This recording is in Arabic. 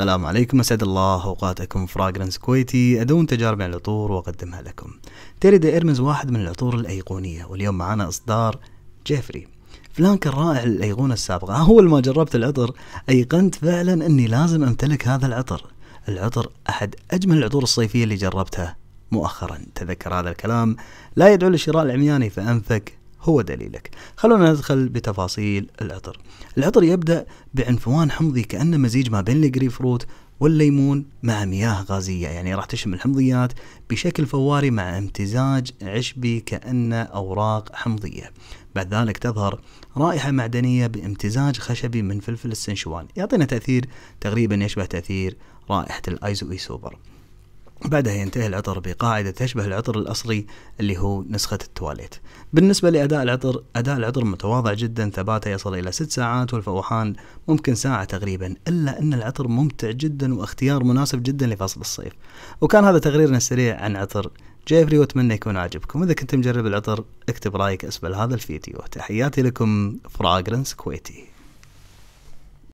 السلام عليكم اسعد الله اوقاتكم فراغرنس كويتي ادون تجاربي عن العطور واقدمها لكم. تيريدا ايرمز واحد من العطور الايقونيه واليوم معنا اصدار جيفري. فلانك الرائع للايقونه السابقه، اول ما جربت العطر ايقنت فعلا اني لازم امتلك هذا العطر. العطر احد اجمل العطور الصيفيه اللي جربتها مؤخرا، تذكر هذا الكلام لا يدعو لشراء العمياني فانفك هو دليلك خلونا ندخل بتفاصيل العطر العطر يبدأ بعنفوان حمضي كأنه مزيج ما بين الجري فروت والليمون مع مياه غازية يعني راح تشمل الحمضيات بشكل فواري مع امتزاج عشبي كأنه أوراق حمضية بعد ذلك تظهر رائحة معدنية بامتزاج خشبي من فلفل السنشوان يعطينا تأثير تقريبا يشبه تأثير رائحة الأيزو إيسوبر بعدها ينتهي العطر بقاعدة تشبه العطر الأصلي اللي هو نسخة التواليت بالنسبة لأداء العطر أداء العطر متواضع جدا ثباته يصل إلى ست ساعات والفوحان ممكن ساعة تقريبا إلا أن العطر ممتع جدا واختيار مناسب جدا لفصل الصيف وكان هذا تقريرنا السريع عن عطر جيفري واتمنى يكون عاجبكم إذا كنت مجرب العطر اكتب رايك أسفل هذا الفيديو تحياتي لكم فراغرنس كويتي